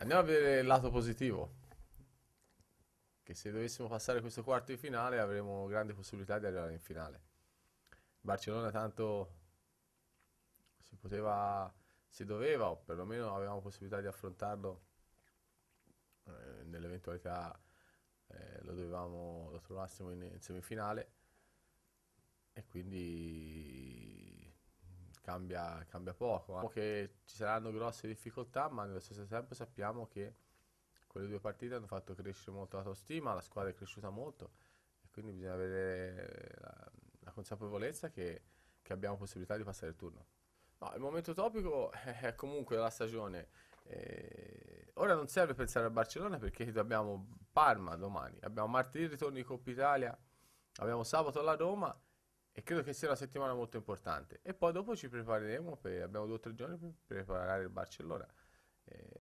Andiamo a vedere il lato positivo. Che se dovessimo passare questo quarto di finale avremo grande possibilità di arrivare in finale. Barcellona tanto si poteva, si doveva o perlomeno avevamo possibilità di affrontarlo eh, nell'eventualità eh, lo dovevamo, lo trovassimo in, in semifinale e quindi cambia, cambia poco. Eh. Che ci saranno grosse difficoltà, ma nello stesso tempo sappiamo che quelle due partite hanno fatto crescere molto l'autostima, la squadra è cresciuta molto e quindi bisogna avere la, la consapevolezza che, che, abbiamo possibilità di passare il turno. No, il momento topico è comunque la stagione. Eh, ora non serve pensare a Barcellona perché abbiamo Parma domani, abbiamo martedì il ritorno di Coppa Italia, abbiamo sabato la Roma e credo che sia una settimana molto importante. E poi dopo ci prepareremo, per, abbiamo due o tre giorni per preparare il Barcellona. Eh,